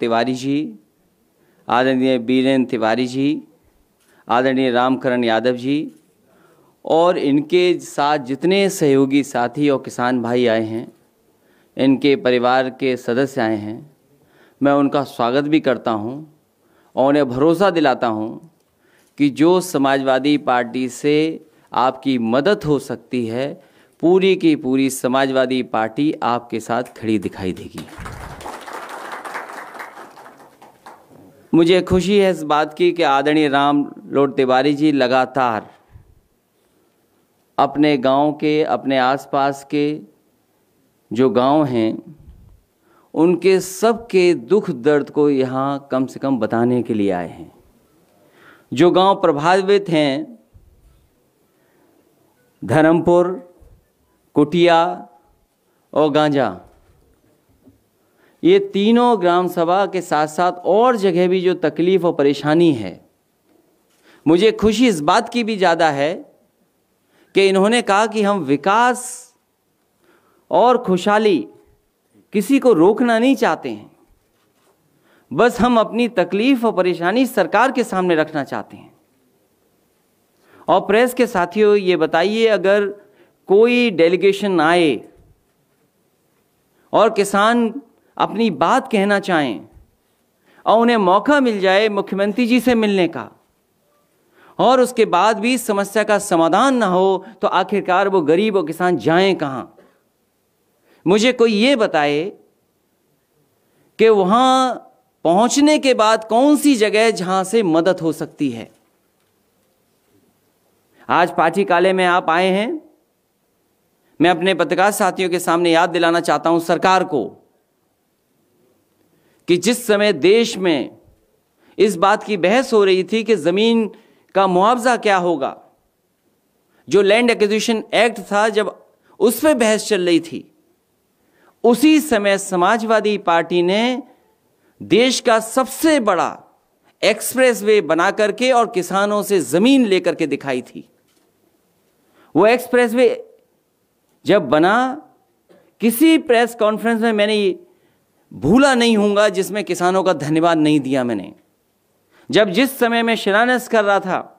तिवारी जी आदरणीय बीरेन तिवारी जी आदरणीय रामकरण यादव जी और इनके साथ जितने सहयोगी साथी और किसान भाई आए हैं इनके परिवार के सदस्य आए हैं मैं उनका स्वागत भी करता हूं और उन्हें भरोसा दिलाता हूं कि जो समाजवादी पार्टी से आपकी मदद हो सकती है पूरी की पूरी समाजवादी पार्टी आपके साथ खड़ी दिखाई देगी मुझे खुशी है इस बात की कि आदरणीय राम लोट तिवारी जी लगातार अपने गांव के अपने आसपास के जो गांव हैं उनके सबके दुख दर्द को यहाँ कम से कम बताने के लिए आए हैं जो गांव प्रभावित हैं धर्मपुर कुटिया और गांजा ये तीनों ग्राम सभा के साथ साथ और जगह भी जो तकलीफ़ और परेशानी है मुझे खुशी इस बात की भी ज़्यादा है कि इन्होंने कहा कि हम विकास और खुशहाली किसी को रोकना नहीं चाहते हैं बस हम अपनी तकलीफ़ और परेशानी सरकार के सामने रखना चाहते हैं और प्रेस के साथियों ये बताइए अगर कोई डेलीगेशन आए और किसान अपनी बात कहना चाहें और उन्हें मौका मिल जाए मुख्यमंत्री जी से मिलने का और उसके बाद भी समस्या का समाधान ना हो तो आखिरकार वो गरीब और किसान जाएं कहाँ मुझे कोई ये बताए कि वहाँ पहुँचने के बाद कौन सी जगह जहाँ से मदद हो सकती है आज पाठी काले में आप आए हैं मैं अपने पत्रकार साथियों के सामने याद दिलाना चाहता हूं सरकार को कि जिस समय देश में इस बात की बहस हो रही थी कि ज़मीन का मुआवजा क्या होगा जो लैंड एक्विजिशन एक्ट था जब उस पर बहस चल रही थी उसी समय समाजवादी पार्टी ने देश का सबसे बड़ा एक्सप्रेस वे बना करके और किसानों से ज़मीन लेकर के दिखाई थी वो एक्सप्रेस वे जब बना किसी प्रेस कॉन्फ्रेंस में मैंने भूला नहीं हूंगा जिसमें किसानों का धन्यवाद नहीं दिया मैंने जब जिस समय मैं शिलान्यास कर रहा था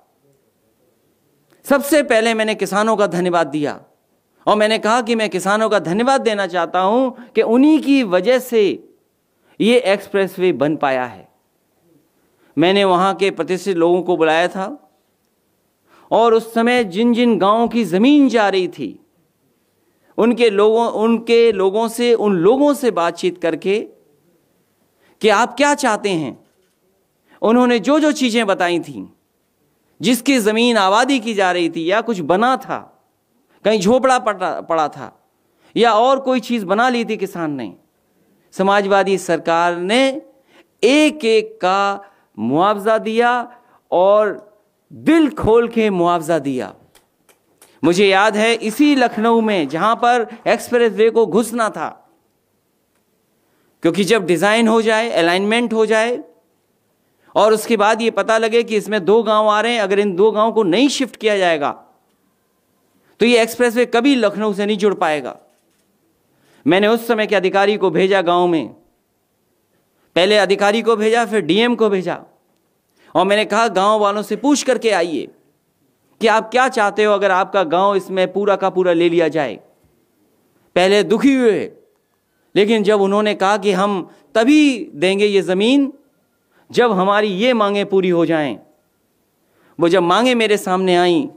सबसे पहले मैंने किसानों का धन्यवाद दिया और मैंने कहा कि मैं किसानों का धन्यवाद देना चाहता हूं कि उन्हीं की वजह से ये एक्सप्रेसवे बन पाया है मैंने वहां के प्रतिष्ठित लोगों को बुलाया था और उस समय जिन जिन गांवों की जमीन जा रही थी उनके लोगों उनके लोगों से उन लोगों से बातचीत करके कि आप क्या चाहते हैं उन्होंने जो जो चीज़ें बताई थी जिसकी ज़मीन आबादी की जा रही थी या कुछ बना था कहीं झोपड़ा पड़ा था या और कोई चीज़ बना ली थी किसान ने समाजवादी सरकार ने एक एक का मुआवजा दिया और दिल खोल के मुआवजा दिया मुझे याद है इसी लखनऊ में जहां पर एक्सप्रेस वे को घुसना था क्योंकि जब डिज़ाइन हो जाए अलाइनमेंट हो जाए और उसके बाद ये पता लगे कि इसमें दो गांव आ रहे हैं अगर इन दो गांव को नहीं शिफ्ट किया जाएगा तो ये वे कभी लखनऊ से नहीं जुड़ पाएगा मैंने उस समय के अधिकारी को भेजा गांव में पहले अधिकारी को भेजा फिर डीएम को भेजा और मैंने कहा गांव वालों से पूछ करके आइए कि आप क्या चाहते हो अगर आपका गांव इसमें पूरा का पूरा ले लिया जाए पहले दुखी हुए लेकिन जब उन्होंने कहा कि हम तभी देंगे ये ज़मीन जब हमारी ये मांगे पूरी हो जाएं वो जब मांगे मेरे सामने आई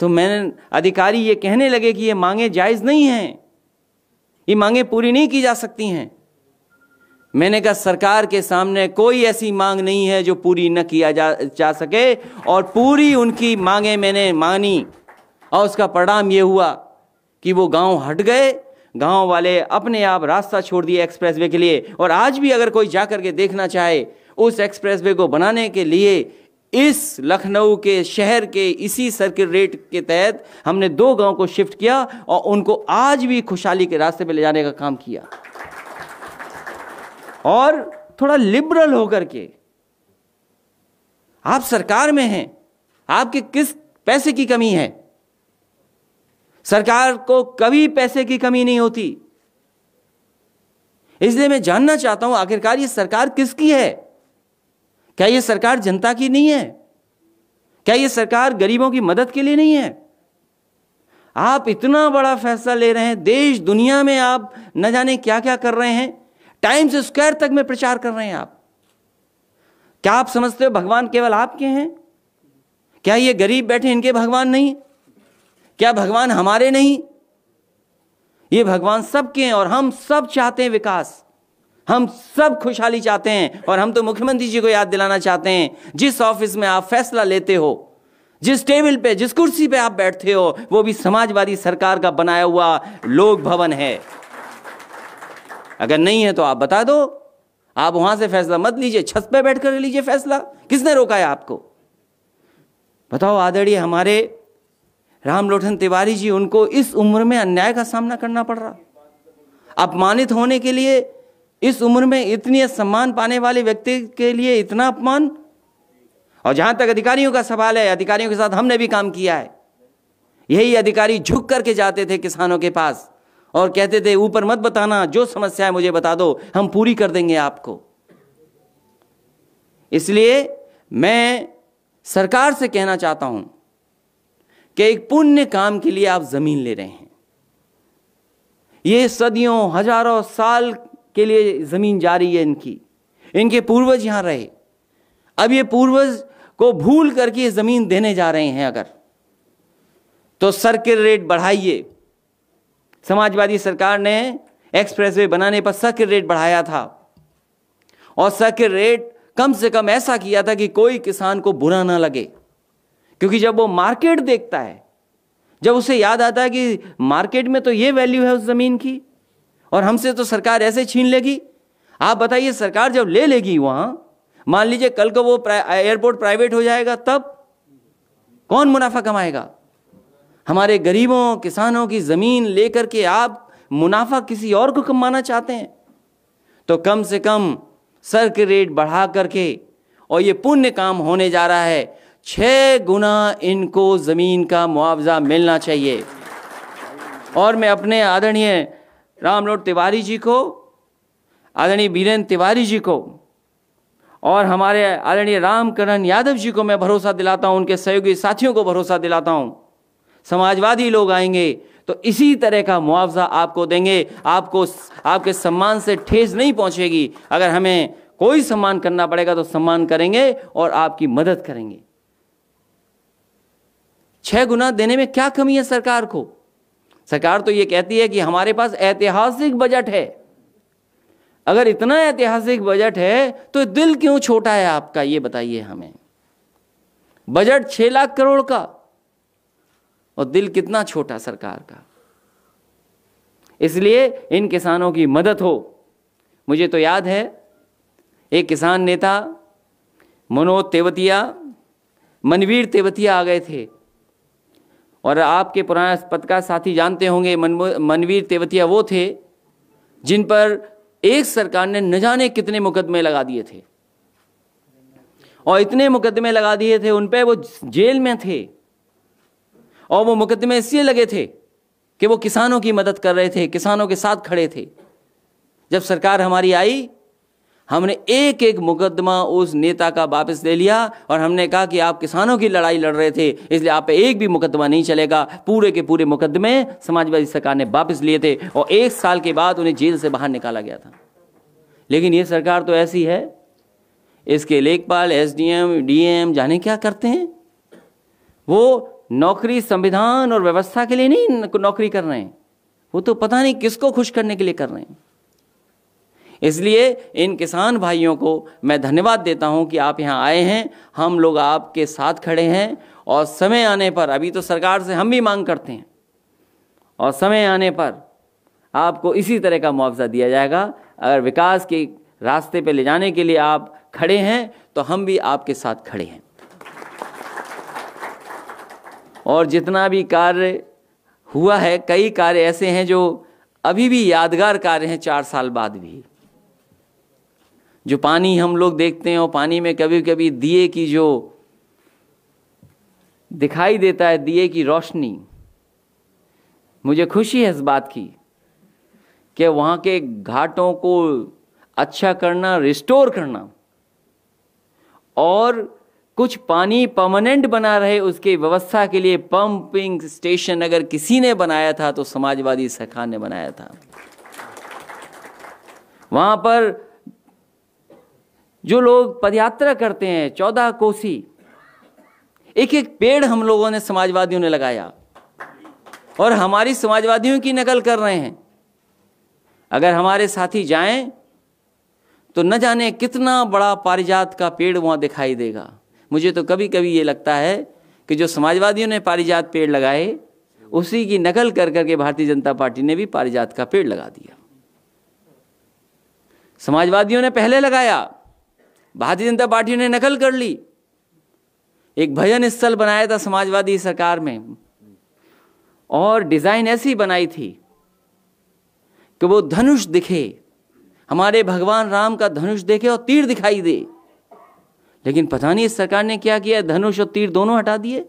तो मैंने अधिकारी ये कहने लगे कि ये मांगे जायज़ नहीं हैं ये मांगे पूरी नहीं की जा सकती हैं मैंने कहा सरकार के सामने कोई ऐसी मांग नहीं है जो पूरी न किया जा जा सके और पूरी उनकी मांगें मैंने मानी और उसका परिणाम ये हुआ कि वो गांव हट गए गांव वाले अपने आप रास्ता छोड़ दिए एक्सप्रेसवे के लिए और आज भी अगर कोई जा के देखना चाहे उस एक्सप्रेसवे को बनाने के लिए इस लखनऊ के शहर के इसी सर्किल रेट के तहत हमने दो गांव को शिफ्ट किया और उनको आज भी खुशहाली के रास्ते पर ले जाने का काम किया और थोड़ा लिबरल होकर के आप सरकार में हैं आपके किस पैसे की कमी है सरकार को कभी पैसे की कमी नहीं होती इसलिए मैं जानना चाहता हूं आखिरकार ये सरकार किसकी है क्या ये सरकार जनता की नहीं है क्या ये सरकार गरीबों की मदद के लिए नहीं है आप इतना बड़ा फैसला ले रहे हैं देश दुनिया में आप न जाने क्या क्या कर रहे हैं टाइम्स स्क्वायर तक में प्रचार कर रहे हैं आप क्या आप समझते हो भगवान केवल आपके हैं क्या ये गरीब बैठे इनके भगवान नहीं क्या भगवान हमारे नहीं ये भगवान सबके हैं और हम सब चाहते हैं विकास हम सब खुशहाली चाहते हैं और हम तो मुख्यमंत्री जी को याद दिलाना चाहते हैं जिस ऑफिस में आप फैसला लेते हो जिस टेबल पे जिस कुर्सी पे आप बैठते हो वो भी समाजवादी सरकार का बनाया हुआ लोक भवन है अगर नहीं है तो आप बता दो आप वहां से फैसला मत लीजिए छत पे बैठ कर लीजिए फैसला किसने रोका है आपको बताओ आदरणीय हमारे राम लोठन तिवारी जी उनको इस उम्र में अन्याय का सामना करना पड़ रहा अपमानित होने के लिए इस उम्र में इतनी सम्मान पाने वाले व्यक्ति के लिए इतना अपमान और जहां तक अधिकारियों का सवाल है अधिकारियों के साथ हमने भी काम किया है यही अधिकारी झुक करके जाते थे किसानों के पास और कहते थे ऊपर मत बताना जो समस्या है मुझे बता दो हम पूरी कर देंगे आपको इसलिए मैं सरकार से कहना चाहता हूं कि एक पुण्य काम के लिए आप जमीन ले रहे हैं ये सदियों हजारों साल के लिए जमीन जारी है इनकी इनके पूर्वज यहां रहे अब ये पूर्वज को भूल करके जमीन देने जा रहे हैं अगर तो सर के रेट बढ़ाइए समाजवादी सरकार ने एक्सप्रेसवे बनाने पर सर्किट रेट बढ़ाया था और सर्किट रेट कम से कम ऐसा किया था कि कोई किसान को बुरा ना लगे क्योंकि जब वो मार्केट देखता है जब उसे याद आता है कि मार्केट में तो ये वैल्यू है उस ज़मीन की और हमसे तो सरकार ऐसे छीन लेगी आप बताइए सरकार जब ले लेगी वहां मान लीजिए कल को वो एयरपोर्ट प्राइवेट हो जाएगा तब कौन मुनाफा कमाएगा हमारे गरीबों किसानों की ज़मीन लेकर के आप मुनाफा किसी और को कमाना चाहते हैं तो कम से कम सर के रेट बढ़ा करके और ये पुण्य काम होने जा रहा है छह गुना इनको ज़मीन का मुआवजा मिलना चाहिए और मैं अपने आदरणीय रामलोट तिवारी जी को आदरणीय बीरेंद्र तिवारी जी को और हमारे आदरणीय रामकरण यादव जी को मैं भरोसा दिलाता हूं उनके सहयोगी साथियों को भरोसा दिलाता हूं समाजवादी लोग आएंगे तो इसी तरह का मुआवजा आपको देंगे आपको आपके सम्मान से ठेस नहीं पहुंचेगी अगर हमें कोई सम्मान करना पड़ेगा तो सम्मान करेंगे और आपकी मदद करेंगे छह गुना देने में क्या कमी है सरकार को सरकार तो यह कहती है कि हमारे पास ऐतिहासिक बजट है अगर इतना ऐतिहासिक बजट है तो दिल क्यों छोटा है आपका यह बताइए हमें बजट छह लाख करोड़ का और दिल कितना छोटा सरकार का इसलिए इन किसानों की मदद हो मुझे तो याद है एक किसान नेता मनोज तेवतिया मनवीर तेवतिया आ गए थे और आपके पुराने पत्रकार साथी जानते होंगे मनवीर तेवतिया वो थे जिन पर एक सरकार ने न जाने कितने मुकदमे लगा दिए थे और इतने मुकदमे लगा दिए थे उन पर वो जेल में थे और वो मुकदमे इसलिए लगे थे कि वो किसानों की मदद कर रहे थे किसानों के साथ खड़े थे जब सरकार हमारी आई हमने एक एक मुकदमा उस नेता का वापस ले लिया और हमने कहा कि आप किसानों की लड़ाई लड़ रहे थे इसलिए आप पे एक भी मुकदमा नहीं चलेगा पूरे के पूरे मुकदमे समाजवादी सरकार ने वापस लिए थे और एक साल के बाद उन्हें जेल से बाहर निकाला गया था लेकिन ये सरकार तो ऐसी है इसके लेखपाल एसडीएम डीएम जाने क्या करते हैं वो नौकरी संविधान और व्यवस्था के लिए नहीं नौकरी कर रहे हैं वो तो पता नहीं किसको खुश करने के लिए कर रहे हैं इसलिए इन किसान भाइयों को मैं धन्यवाद देता हूं कि आप यहां आए हैं हम लोग आपके साथ खड़े हैं और समय आने पर अभी तो सरकार से हम भी मांग करते हैं और समय आने पर आपको इसी तरह का मुआवजा दिया जाएगा अगर विकास के रास्ते पर ले जाने के लिए आप खड़े हैं तो हम भी आपके साथ खड़े हैं और जितना भी कार्य हुआ है कई कार्य ऐसे हैं जो अभी भी यादगार कार्य हैं चार साल बाद भी जो पानी हम लोग देखते हैं और पानी में कभी कभी दिए की जो दिखाई देता है दिए की रोशनी मुझे खुशी है इस बात की कि वहाँ के घाटों को अच्छा करना रिस्टोर करना और कुछ पानी परमानेंट बना रहे उसके व्यवस्था के लिए पंपिंग स्टेशन अगर किसी ने बनाया था तो समाजवादी सरकार ने बनाया था वहां पर जो लोग पदयात्रा करते हैं चौदह कोसी एक एक पेड़ हम लोगों ने समाजवादियों ने लगाया और हमारी समाजवादियों की नकल कर रहे हैं अगर हमारे साथी जाएं तो न जाने कितना बड़ा पारिजात का पेड़ वहां दिखाई देगा मुझे तो कभी कभी ये लगता है कि जो समाजवादियों ने पारिजात पेड़ लगाए उसी की नकल कर करके भारतीय जनता पार्टी ने भी पारिजात का पेड़ लगा दिया समाजवादियों ने पहले लगाया भारतीय जनता पार्टी ने नकल कर ली एक भजन स्थल बनाया था समाजवादी सरकार में और डिज़ाइन ऐसी बनाई थी कि वो धनुष दिखे हमारे भगवान राम का धनुष देखे और तीर दिखाई दे लेकिन पता नहीं इस सरकार ने क्या किया धनुष और तीर दोनों हटा दिए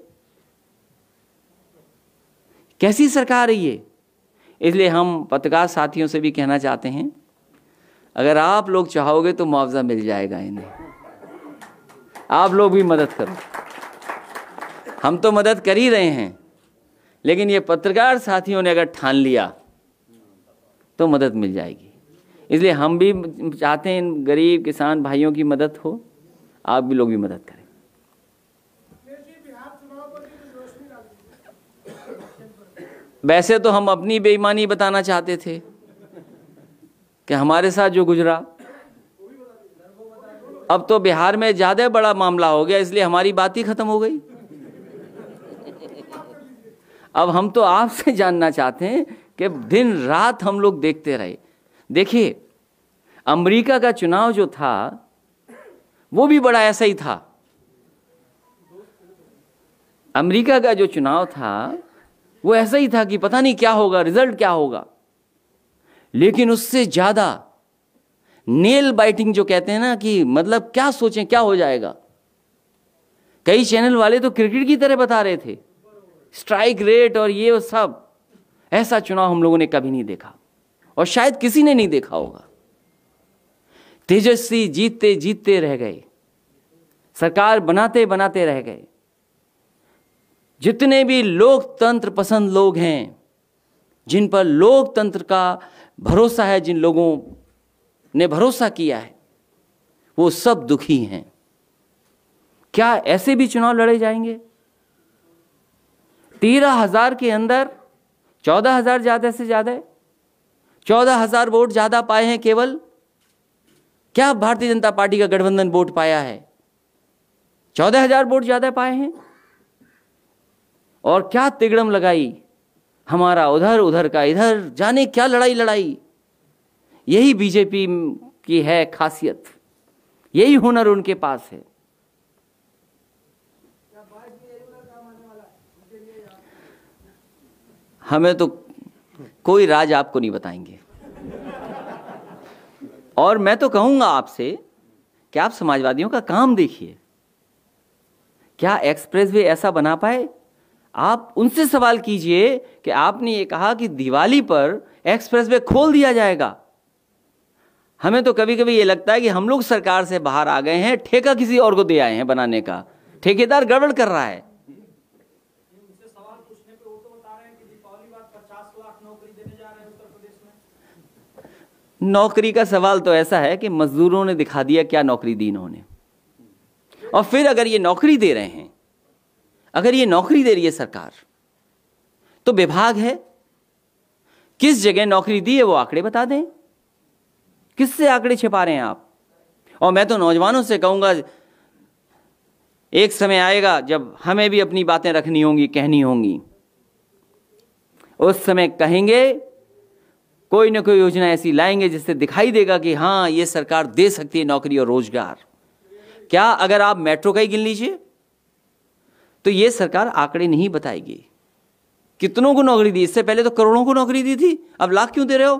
कैसी सरकार है ये इसलिए हम पत्रकार साथियों से भी कहना चाहते हैं अगर आप लोग चाहोगे तो मुआवजा मिल जाएगा इन्हें आप लोग भी मदद करो हम तो मदद कर ही रहे हैं लेकिन ये पत्रकार साथियों ने अगर ठान लिया तो मदद मिल जाएगी इसलिए हम भी चाहते हैं इन गरीब किसान भाइयों की मदद हो आप भी लोग भी मदद करें वैसे तो हम अपनी बेईमानी बताना चाहते थे कि हमारे साथ जो गुजरा अब तो बिहार में ज़्यादा बड़ा मामला हो गया इसलिए हमारी बात ही ख़त्म हो गई अब हम तो आपसे जानना चाहते हैं कि दिन रात हम लोग देखते रहे देखिए अमेरिका का चुनाव जो था वो भी बड़ा ऐसा ही था अमेरिका का जो चुनाव था वो ऐसा ही था कि पता नहीं क्या होगा रिजल्ट क्या होगा लेकिन उससे ज़्यादा नेल बाइटिंग जो कहते हैं ना कि मतलब क्या सोचें क्या हो जाएगा कई चैनल वाले तो क्रिकेट की तरह बता रहे थे स्ट्राइक रेट और ये और सब ऐसा चुनाव हम लोगों ने कभी नहीं देखा और शायद किसी ने नहीं देखा होगा तेजस्वी जीतते जीतते रह गए सरकार बनाते बनाते रह गए जितने भी लोकतंत्र पसंद लोग हैं जिन पर लोकतंत्र का भरोसा है जिन लोगों ने भरोसा किया है वो सब दुखी हैं क्या ऐसे भी चुनाव लड़े जाएंगे तेरह हजार के अंदर चौदह हजार ज़्यादा से ज़्यादा चौदह हजार वोट ज़्यादा पाए हैं केवल क्या भारतीय जनता पार्टी का गठबंधन वोट पाया है चौदह हजार वोट ज्यादा पाए हैं और क्या तिगड़म लगाई हमारा उधर उधर का इधर जाने क्या लड़ाई लड़ाई यही बीजेपी की है खासियत यही हुनर उनके पास है हमें तो कोई राज आपको नहीं बताएंगे और मैं तो कहूंगा आपसे कि आप समाजवादियों का काम देखिए क्या एक्सप्रेस वे ऐसा बना पाए आप उनसे सवाल कीजिए कि आपने ये कहा कि दिवाली पर एक्सप्रेस वे खोल दिया जाएगा हमें तो कभी कभी ये लगता है कि हम लोग सरकार से बाहर आ गए हैं ठेका किसी और को दे आए हैं बनाने का ठेकेदार गड़बड़ कर रहा है तो नौकरी का सवाल तो ऐसा है कि मजदूरों ने दिखा दिया क्या नौकरी दी इन्होंने और फिर अगर ये नौकरी दे रहे हैं अगर ये नौकरी दे रही है सरकार तो विभाग है किस जगह नौकरी दी है वो आंकड़े बता दें किससे आंकड़े छिपा रहे हैं आप और मैं तो नौजवानों से कहूंगा एक समय आएगा जब हमें भी अपनी बातें रखनी होंगी कहनी होंगी उस समय कहेंगे कोई ना कोई योजना ऐसी लाएंगे जिससे दिखाई देगा कि हाँ ये सरकार दे सकती है नौकरी और रोजगार क्या अगर आप मेट्रो का ही गिन लीजिए तो ये सरकार आंकड़े नहीं बताएगी कितनों को नौकरी दी इससे पहले तो करोड़ों को नौकरी दी थी अब लाख क्यों दे रहे हो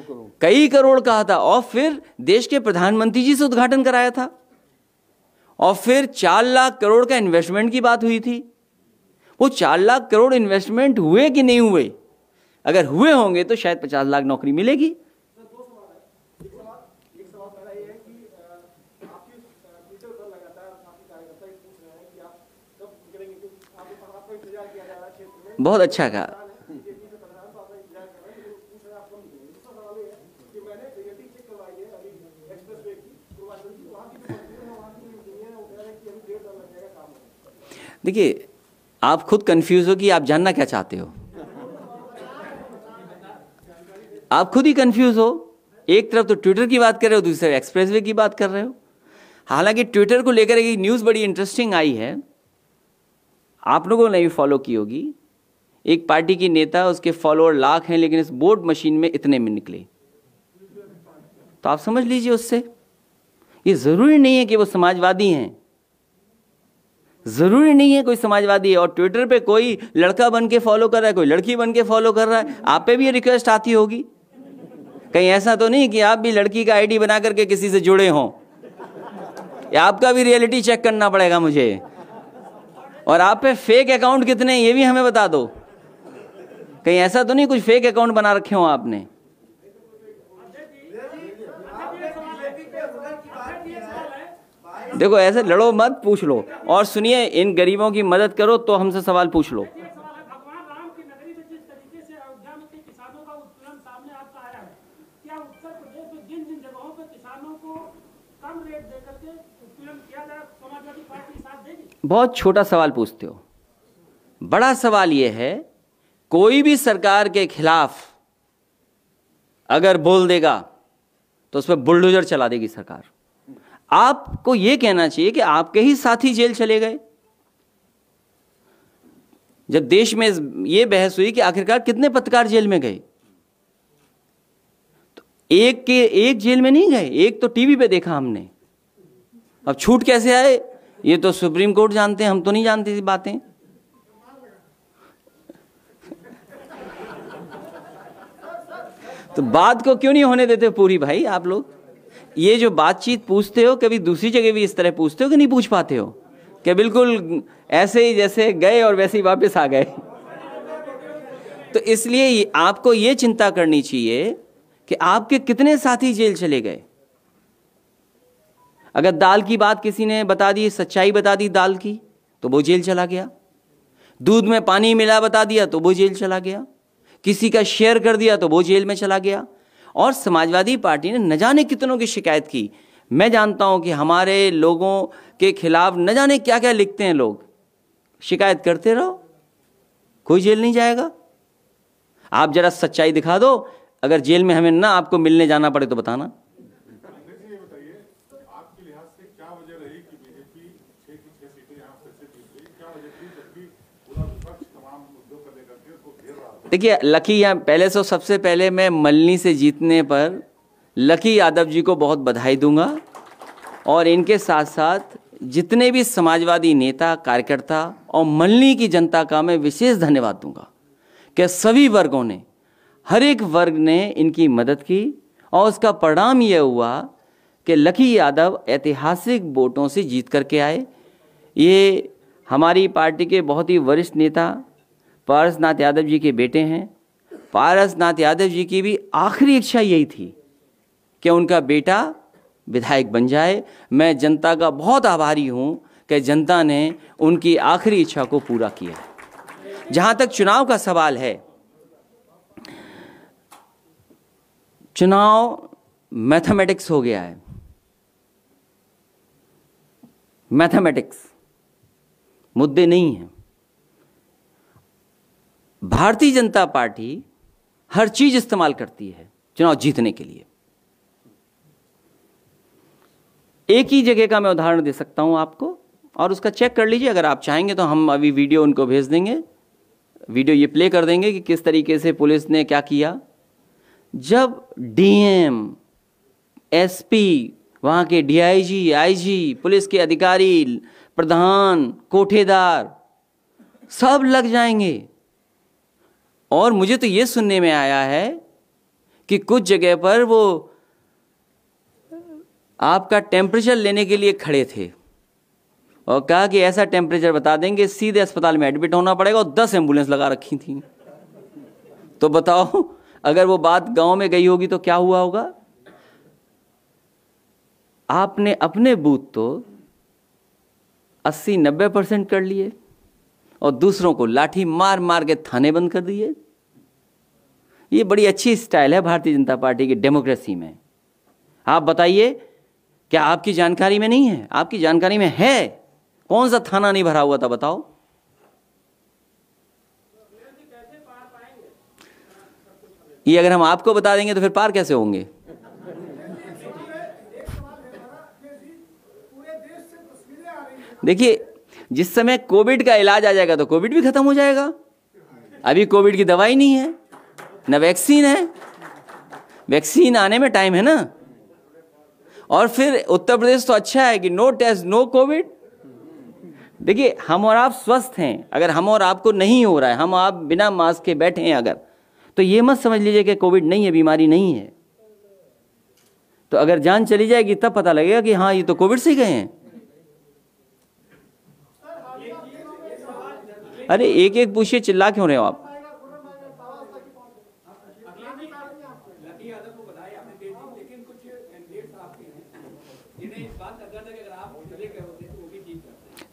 करोड़। कई करोड़ कहा था और फिर देश के प्रधानमंत्री जी से उद्घाटन कराया था और फिर चार लाख करोड़ का इन्वेस्टमेंट की बात हुई थी वो चार लाख करोड़ इन्वेस्टमेंट हुए कि नहीं हुए अगर हुए होंगे तो शायद पचास लाख नौकरी मिलेगी बहुत अच्छा कहा देखिए आप खुद कंफ्यूज हो कि आप जानना क्या चाहते हो आप खुद ही कंफ्यूज हो एक तरफ तो ट्विटर की बात कर रहे हो दूसरी तरफ एक्सप्रेस की बात कर रहे हो हालांकि ट्विटर को लेकर एक न्यूज़ बड़ी इंटरेस्टिंग आई है आप लोगों ने भी फॉलो की होगी एक पार्टी की नेता उसके फॉलोअर लाख हैं लेकिन इस वोट मशीन में इतने में निकले तो आप समझ लीजिए उससे ये ज़रूरी नहीं है कि वो समाजवादी हैं ज़रूरी नहीं है कोई समाजवादी है और ट्विटर पे कोई लड़का बन के फॉलो कर रहा है कोई लड़की बन के फॉलो कर रहा है आप पे भी ये रिक्वेस्ट आती होगी कहीं ऐसा तो नहीं कि आप भी लड़की का आईडी बना करके किसी से जुड़े हों आपका भी रियलिटी चेक करना पड़ेगा मुझे और आप पे फेक अकाउंट कितने हैं ये भी हमें बता दो कहीं ऐसा तो नहीं कुछ फेक अकाउंट बना रखे हो आपने देखो ऐसे लड़ो मत पूछ लो और सुनिए इन गरीबों की मदद करो तो हमसे सवाल पूछ लो बहुत छोटा सवाल पूछते हो बड़ा सवाल यह है कोई भी सरकार के खिलाफ अगर बोल देगा तो उस पर बुलडोजर चला देगी सरकार आपको यह कहना चाहिए कि आपके ही साथी जेल चले गए जब देश में यह बहस हुई कि आखिरकार कितने पत्रकार जेल में गए तो एक के एक जेल में नहीं गए एक तो टीवी पे देखा हमने अब छूट कैसे आए ये तो सुप्रीम कोर्ट जानते हैं हम तो नहीं जानते थी बातें तो बात को क्यों नहीं होने देते पूरी भाई आप लोग ये जो बातचीत पूछते हो कभी दूसरी जगह भी इस तरह पूछते हो कि नहीं पूछ पाते हो कि बिल्कुल ऐसे ही जैसे गए और वैसे ही वापस आ गए तो इसलिए आपको ये चिंता करनी चाहिए कि आपके कितने साथी जेल चले गए अगर दाल की बात किसी ने बता दी सच्चाई बता दी दाल की तो वो जेल चला गया दूध में पानी मिला बता दिया तो वो जेल चला गया किसी का शेयर कर दिया तो वो जेल में चला गया और समाजवादी पार्टी ने न जाने कितनों की शिकायत की मैं जानता हूं कि हमारे लोगों के खिलाफ न जाने क्या क्या लिखते हैं लोग शिकायत करते रहो कोई जेल नहीं जाएगा आप जरा सच्चाई दिखा दो अगर जेल में हमें ना आपको मिलने जाना पड़े तो बताना देखिए लकी यहाँ पहले से सबसे पहले मैं मलनी से जीतने पर लकी यादव जी को बहुत बधाई दूंगा और इनके साथ साथ जितने भी समाजवादी नेता कार्यकर्ता और मलनी की जनता का मैं विशेष धन्यवाद दूंगा कि सभी वर्गों ने हर एक वर्ग ने इनकी मदद की और उसका परिणाम यह हुआ कि लकी यादव ऐतिहासिक वोटों से जीत करके आए ये हमारी पार्टी के बहुत ही वरिष्ठ नेता पारसनाथ यादव जी के बेटे हैं पारसनाथ यादव जी की भी आखिरी इच्छा यही थी कि उनका बेटा विधायक बन जाए मैं जनता का बहुत आभारी हूँ कि जनता ने उनकी आखिरी इच्छा को पूरा किया जहाँ तक चुनाव का सवाल है चुनाव मैथमेटिक्स हो गया है मैथमेटिक्स मुद्दे नहीं हैं भारतीय जनता पार्टी हर चीज इस्तेमाल करती है चुनाव जीतने के लिए एक ही जगह का मैं उदाहरण दे सकता हूं आपको और उसका चेक कर लीजिए अगर आप चाहेंगे तो हम अभी वीडियो उनको भेज देंगे वीडियो ये प्ले कर देंगे कि किस तरीके से पुलिस ने क्या किया जब डीएम एसपी वहां के डीआईजी आईजी पुलिस के अधिकारी प्रधान कोठेदार सब लग जाएंगे और मुझे तो ये सुनने में आया है कि कुछ जगह पर वो आपका टेम्परेचर लेने के लिए खड़े थे और कहा कि ऐसा टेम्परेचर बता देंगे सीधे अस्पताल में एडमिट होना पड़ेगा और दस एम्बुलेंस लगा रखी थी तो बताओ अगर वो बात गांव में गई होगी तो क्या हुआ होगा आपने अपने बूथ तो अस्सी नब्बे परसेंट कर लिए और दूसरों को लाठी मार मार के थाने बंद कर दिए ये बड़ी अच्छी स्टाइल है भारतीय जनता पार्टी की डेमोक्रेसी में आप बताइए क्या आपकी जानकारी में नहीं है आपकी जानकारी में है कौन सा थाना नहीं भरा हुआ था बताओ ये अगर हम आपको बता देंगे तो फिर पार कैसे होंगे देखिए जिस समय कोविड का इलाज आ जाएगा तो कोविड भी खत्म हो जाएगा अभी कोविड की दवाई नहीं है ना वैक्सीन है वैक्सीन आने में टाइम है ना और फिर उत्तर प्रदेश तो अच्छा है कि नो टेस्ट नो कोविड देखिए हम और आप स्वस्थ हैं अगर हम और आपको नहीं हो रहा है हम आप बिना मास्क के बैठे हैं अगर तो ये मत समझ लीजिए कि कोविड नहीं है बीमारी नहीं है तो अगर जान चली जाएगी तब पता लगेगा कि हाँ ये तो कोविड से गए हैं अरे एक एक पूछिए चिल्ला क्यों रहे हो आप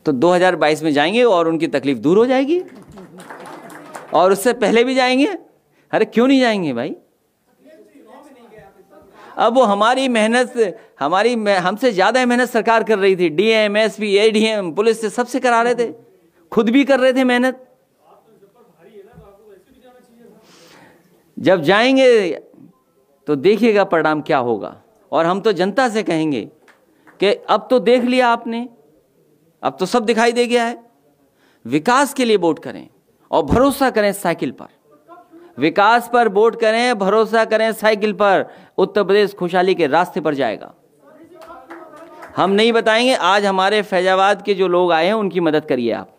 तो 2022 में जाएंगे और उनकी तकलीफ दूर हो जाएगी और उससे पहले भी जाएंगे अरे क्यों नहीं जाएंगे भाई अब वो हमारी मेहनत हमारी हमसे ज़्यादा मेहनत सरकार कर रही थी डीएम एसपी एडीएम पुलिस से सबसे करा रहे थे खुद भी कर रहे थे मेहनत जब जाएंगे तो देखिएगा परिणाम क्या होगा और हम तो जनता से कहेंगे कि अब तो देख लिया आपने अब तो सब दिखाई दे गया है विकास के लिए वोट करें और भरोसा करें साइकिल पर विकास पर वोट करें भरोसा करें साइकिल पर उत्तर प्रदेश खुशहाली के रास्ते पर जाएगा हम नहीं बताएंगे आज हमारे फैजाबाद के जो लोग आए हैं उनकी मदद करिए आप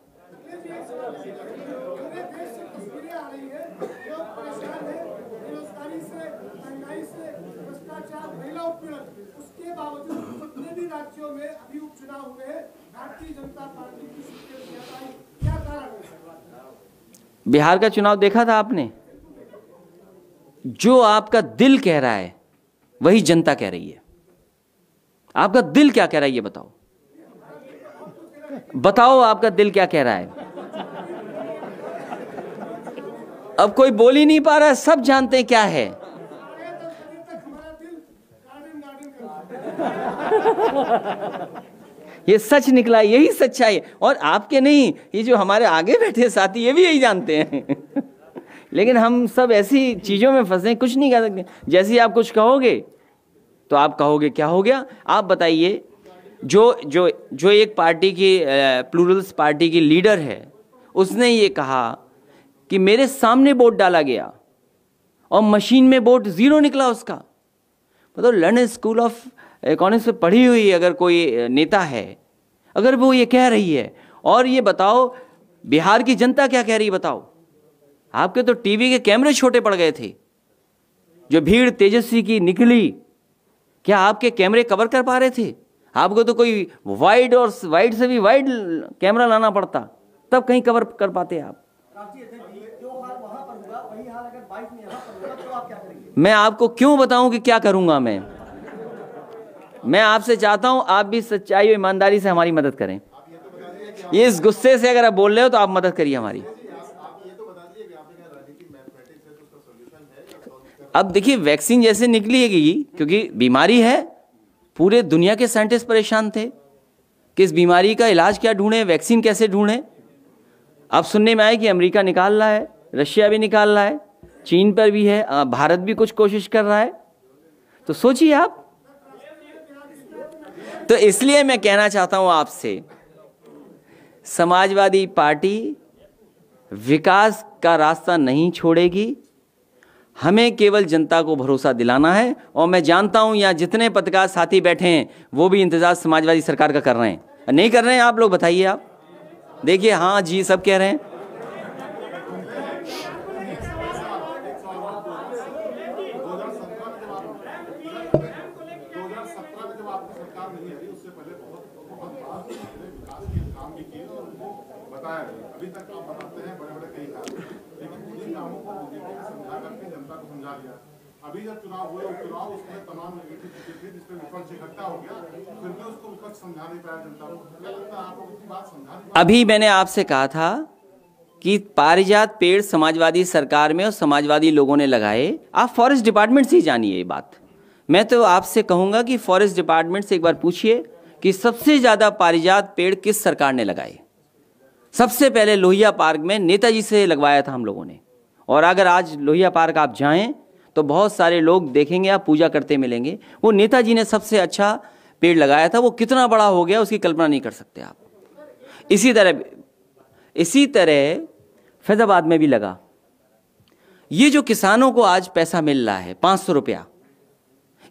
बिहार का चुनाव देखा था आपने जो आपका दिल कह रहा है वही जनता कह रही है आपका दिल क्या कह रहा है ये बताओ बताओ आपका दिल क्या कह रहा है अब कोई बोल ही नहीं पा रहा है सब जानते हैं क्या है ये सच निकला यही सच्चाई और आपके नहीं ये जो हमारे आगे बैठे साथी ये भी यही जानते हैं लेकिन हम सब ऐसी चीज़ों में फंसे कुछ नहीं कह सकते जैसे आप कुछ कहोगे तो आप कहोगे क्या हो गया आप बताइए जो जो जो एक पार्टी की प्लूरल्स पार्टी की लीडर है उसने ये कहा कि मेरे सामने वोट डाला गया और मशीन में वोट ज़ीरो निकला उसका मतलब लर्न स्कूल ऑफ कॉलेज से पढ़ी हुई अगर कोई नेता है अगर वो ये कह रही है और ये बताओ बिहार की जनता क्या कह रही है बताओ आपके तो टीवी के कैमरे छोटे पड़ गए थे जो भीड़ तेजस्वी की निकली क्या आपके कैमरे कवर कर पा रहे थे आपको तो कोई वाइड और वाइड से भी वाइड कैमरा लाना पड़ता तब कहीं कवर कर पाते आप मैं आपको क्यों बताऊं कि क्या करूंगा मैं मैं आपसे चाहता हूं आप भी सच्चाई और ईमानदारी से हमारी मदद करें ये इस गुस्से से अगर आप बोल रहे हो तो आप मदद करिए हमारी अब देखिए वैक्सीन जैसे निकलेगी क्योंकि बीमारी है पूरे दुनिया के साइंटिस्ट परेशान थे कि इस बीमारी का इलाज क्या ढूंढें वैक्सीन कैसे ढूंढें अब सुनने में आया कि अमेरिका निकाल रहा है रशिया भी निकाल रहा है चीन पर भी है भारत भी कुछ कोशिश कर रहा है तो सोचिए आप तो इसलिए मैं कहना चाहता हूं आपसे समाजवादी पार्टी विकास का रास्ता नहीं छोड़ेगी हमें केवल जनता को भरोसा दिलाना है और मैं जानता हूं यहां जितने पत्रकार साथी बैठे हैं वो भी इंतजार समाजवादी सरकार का कर रहे हैं नहीं कर रहे हैं आप लोग बताइए आप देखिए हाँ जी सब कह रहे हैं हुए उपचुनाव उसमें तमाम विपक्ष इकट्ठा हो गया फिर भी उसको विपक्ष समझा नहीं पाया जनता को क्या लगता है आपको उसकी बात समझा अभी मैंने आपसे कहा था कि पारिजात पेड़ समाजवादी सरकार में और समाजवादी लोगों ने लगाए आप फॉरेस्ट डिपार्टमेंट से ही जानिए ये बात मैं तो आपसे कहूंगा कि फॉरेस्ट डिपार्टमेंट से एक बार पूछिए कि सबसे ज़्यादा पारिजात पेड़ किस सरकार ने लगाए सबसे पहले लोहिया पार्क में नेताजी से लगवाया था हम लोगों ने और अगर आज लोहिया पार्क आप जाएं तो बहुत सारे लोग देखेंगे आप पूजा करते मिलेंगे वो नेताजी ने सबसे अच्छा पेड़ लगाया था वो कितना बड़ा हो गया उसकी कल्पना नहीं कर सकते आप इसी तरह इसी तरह फैजाबाद में भी लगा ये जो किसानों को आज पैसा मिल रहा है पांच सौ रुपया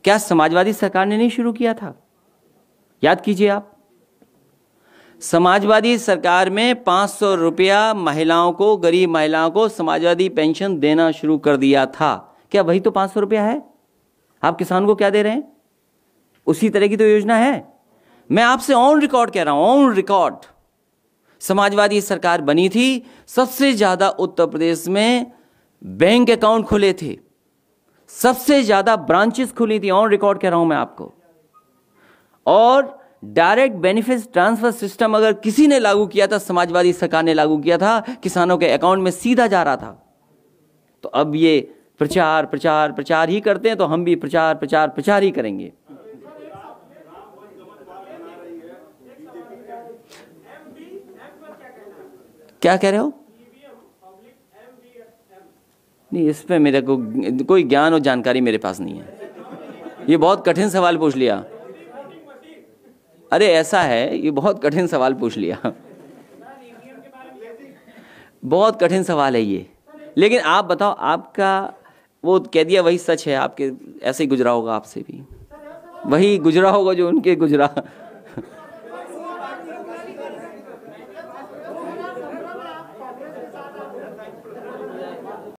क्या समाजवादी सरकार ने नहीं शुरू किया था याद कीजिए आप समाजवादी सरकार में पांच सौ रुपया महिलाओं को गरीब महिलाओं को समाजवादी पेंशन देना शुरू कर दिया था क्या वही तो पांच सौ रुपया है आप किसान को क्या दे रहे हैं उसी तरह की तो योजना है मैं आपसे ऑन रिकॉर्ड कह रहा हूं ऑन रिकॉर्ड समाजवादी सरकार बनी थी सबसे ज्यादा उत्तर प्रदेश में बैंक अकाउंट खुले थे सबसे ज्यादा ब्रांचेस खुली थी ऑन रिकॉर्ड कह रहा हूं मैं आपको और डायरेक्ट बेनिफिट ट्रांसफर सिस्टम अगर किसी ने लागू किया था समाजवादी सरकार ने लागू किया था किसानों के अकाउंट में सीधा जा रहा था तो अब ये प्रचार प्रचार प्रचार ही करते हैं तो हम भी प्रचार प्रचार प्रचार ही करेंगे क्या कह रहे हो नहीं इसमें मेरे को, कोई ज्ञान और जानकारी मेरे पास नहीं है ये बहुत कठिन सवाल पूछ लिया अरे ऐसा है ये बहुत कठिन सवाल पूछ लिया बहुत कठिन सवाल है ये लेकिन आप बताओ आपका वो कह दिया वही सच है आपके ऐसे ही गुजरा होगा आपसे भी वही गुजरा होगा जो उनके गुजरा